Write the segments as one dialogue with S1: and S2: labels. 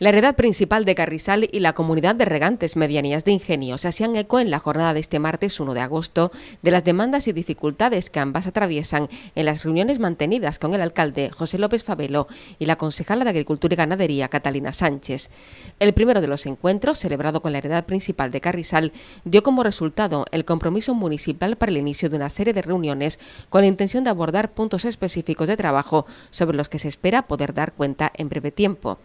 S1: La heredad principal de Carrizal y la comunidad de regantes medianías de ingenio se hacían eco en la jornada de este martes 1 de agosto de las demandas y dificultades que ambas atraviesan en las reuniones mantenidas con el alcalde José López Fabelo y la concejala de Agricultura y Ganadería Catalina Sánchez. El primero de los encuentros, celebrado con la heredad principal de Carrizal, dio como resultado el compromiso municipal para el inicio de una serie de reuniones con la intención de abordar puntos específicos de trabajo sobre los que se espera poder dar cuenta en breve tiempo.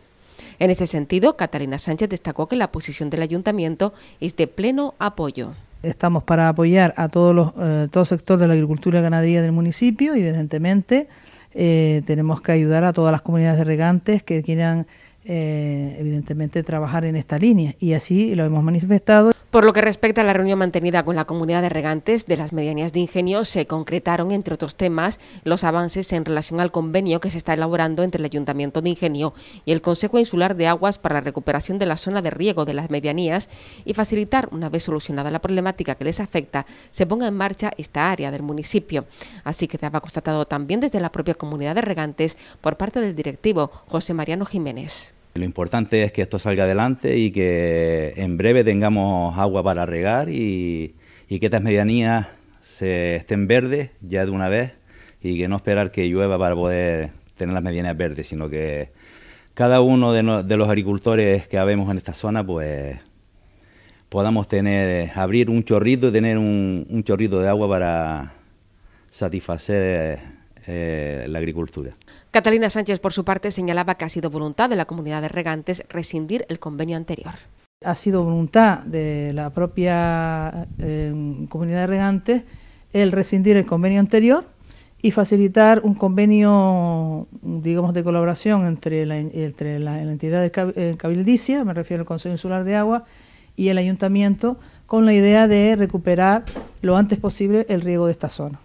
S1: En este sentido, Catalina Sánchez destacó que la posición del ayuntamiento es de pleno apoyo.
S2: Estamos para apoyar a todos los, eh, todo sector de la agricultura y ganadería del municipio y, evidentemente, eh, tenemos que ayudar a todas las comunidades de regantes que quieran, eh, evidentemente, trabajar en esta línea. Y así lo hemos manifestado.
S1: Por lo que respecta a la reunión mantenida con la comunidad de regantes de las medianías de Ingenio, se concretaron, entre otros temas, los avances en relación al convenio que se está elaborando entre el Ayuntamiento de Ingenio y el Consejo Insular de Aguas para la recuperación de la zona de riego de las medianías y facilitar, una vez solucionada la problemática que les afecta, se ponga en marcha esta área del municipio. Así que quedaba constatado también desde la propia comunidad de regantes por parte del directivo José Mariano Jiménez.
S3: Lo importante es que esto salga adelante y que en breve tengamos agua para regar y, que estas medianías se estén verdes ya de una vez y que no esperar que llueva para poder tener las medianías verdes, sino que cada uno de, los agricultores que habemos en esta zona, pues podamos tener, abrir un chorrito y tener un, un chorrito de agua para satisfacer eh, eh, la agricultura.
S1: Catalina Sánchez, por su parte, señalaba que ha sido voluntad de la comunidad de regantes rescindir el convenio anterior.
S2: Ha sido voluntad de la propia eh, comunidad de regantes el rescindir el convenio anterior y facilitar un convenio, digamos, de colaboración entre entre la entidad de eh, cabildicia, me refiero al Consejo Insular de Agua, y el ayuntamiento, con la idea de recuperar lo antes posible el riego de esta zona.